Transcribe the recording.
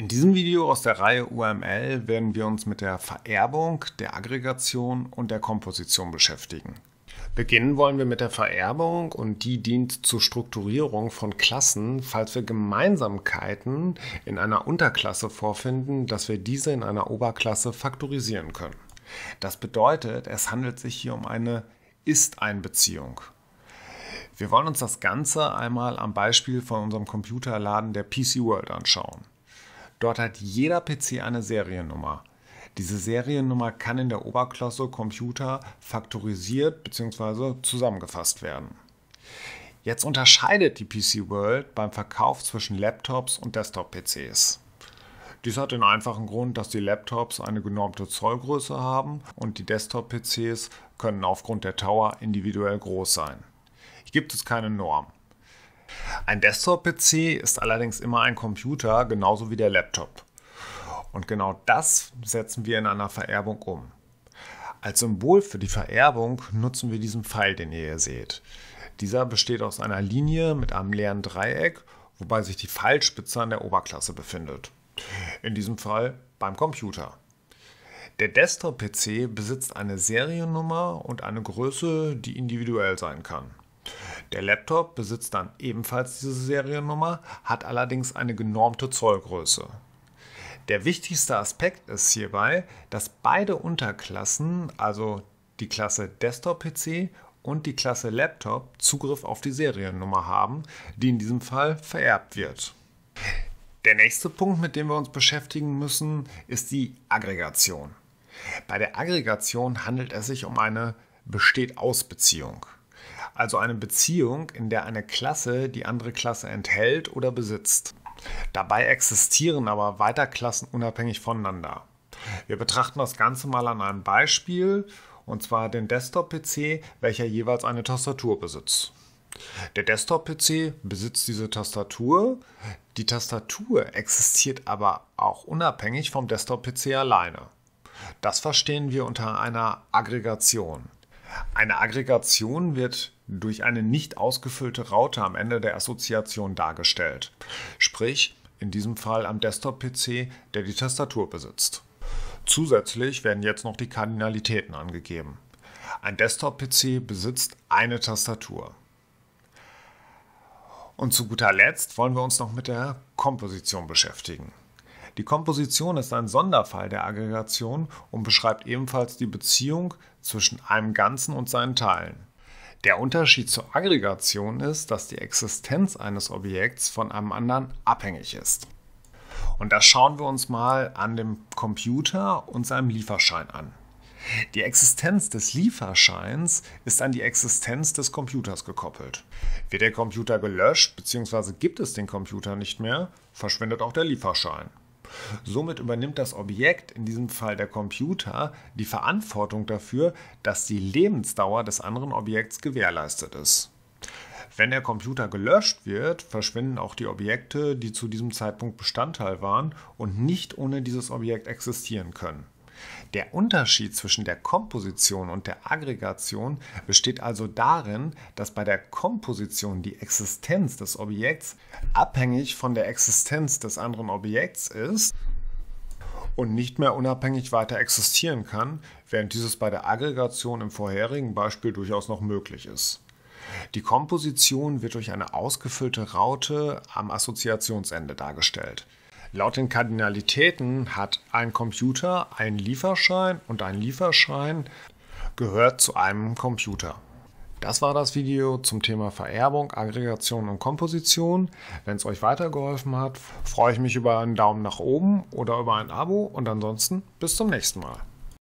In diesem Video aus der Reihe UML werden wir uns mit der Vererbung, der Aggregation und der Komposition beschäftigen. Beginnen wollen wir mit der Vererbung und die dient zur Strukturierung von Klassen, falls wir Gemeinsamkeiten in einer Unterklasse vorfinden, dass wir diese in einer Oberklasse faktorisieren können. Das bedeutet, es handelt sich hier um eine Ist-Einbeziehung. Wir wollen uns das Ganze einmal am Beispiel von unserem Computerladen der PC World anschauen. Dort hat jeder PC eine Seriennummer. Diese Seriennummer kann in der Oberklasse Computer faktorisiert bzw. zusammengefasst werden. Jetzt unterscheidet die PC World beim Verkauf zwischen Laptops und Desktop-PCs. Dies hat den einfachen Grund, dass die Laptops eine genormte Zollgröße haben und die Desktop-PCs können aufgrund der Tower individuell groß sein. Hier gibt es keine Norm. Ein Desktop-PC ist allerdings immer ein Computer, genauso wie der Laptop. Und genau das setzen wir in einer Vererbung um. Als Symbol für die Vererbung nutzen wir diesen Pfeil, den ihr hier seht. Dieser besteht aus einer Linie mit einem leeren Dreieck, wobei sich die Pfeilspitze an der Oberklasse befindet. In diesem Fall beim Computer. Der Desktop-PC besitzt eine Seriennummer und eine Größe, die individuell sein kann. Der Laptop besitzt dann ebenfalls diese Seriennummer, hat allerdings eine genormte Zollgröße. Der wichtigste Aspekt ist hierbei, dass beide Unterklassen, also die Klasse Desktop-PC und die Klasse Laptop, Zugriff auf die Seriennummer haben, die in diesem Fall vererbt wird. Der nächste Punkt, mit dem wir uns beschäftigen müssen, ist die Aggregation. Bei der Aggregation handelt es sich um eine Besteht-aus-Beziehung. Also eine Beziehung, in der eine Klasse die andere Klasse enthält oder besitzt. Dabei existieren aber weiter Klassen unabhängig voneinander. Wir betrachten das Ganze mal an einem Beispiel, und zwar den Desktop-PC, welcher jeweils eine Tastatur besitzt. Der Desktop-PC besitzt diese Tastatur, die Tastatur existiert aber auch unabhängig vom Desktop-PC alleine. Das verstehen wir unter einer Aggregation. Eine Aggregation wird durch eine nicht ausgefüllte Raute am Ende der Assoziation dargestellt, sprich in diesem Fall am Desktop-PC, der die Tastatur besitzt. Zusätzlich werden jetzt noch die Kardinalitäten angegeben. Ein Desktop-PC besitzt eine Tastatur. Und zu guter Letzt wollen wir uns noch mit der Komposition beschäftigen. Die Komposition ist ein Sonderfall der Aggregation und beschreibt ebenfalls die Beziehung zwischen einem Ganzen und seinen Teilen. Der Unterschied zur Aggregation ist, dass die Existenz eines Objekts von einem anderen abhängig ist. Und das schauen wir uns mal an dem Computer und seinem Lieferschein an. Die Existenz des Lieferscheins ist an die Existenz des Computers gekoppelt. Wird der Computer gelöscht bzw. gibt es den Computer nicht mehr, verschwindet auch der Lieferschein. Somit übernimmt das Objekt, in diesem Fall der Computer, die Verantwortung dafür, dass die Lebensdauer des anderen Objekts gewährleistet ist. Wenn der Computer gelöscht wird, verschwinden auch die Objekte, die zu diesem Zeitpunkt Bestandteil waren und nicht ohne dieses Objekt existieren können. Der Unterschied zwischen der Komposition und der Aggregation besteht also darin, dass bei der Komposition die Existenz des Objekts abhängig von der Existenz des anderen Objekts ist und nicht mehr unabhängig weiter existieren kann, während dieses bei der Aggregation im vorherigen Beispiel durchaus noch möglich ist. Die Komposition wird durch eine ausgefüllte Raute am Assoziationsende dargestellt. Laut den Kardinalitäten hat ein Computer einen Lieferschein und ein Lieferschein gehört zu einem Computer. Das war das Video zum Thema Vererbung, Aggregation und Komposition. Wenn es euch weitergeholfen hat, freue ich mich über einen Daumen nach oben oder über ein Abo und ansonsten bis zum nächsten Mal.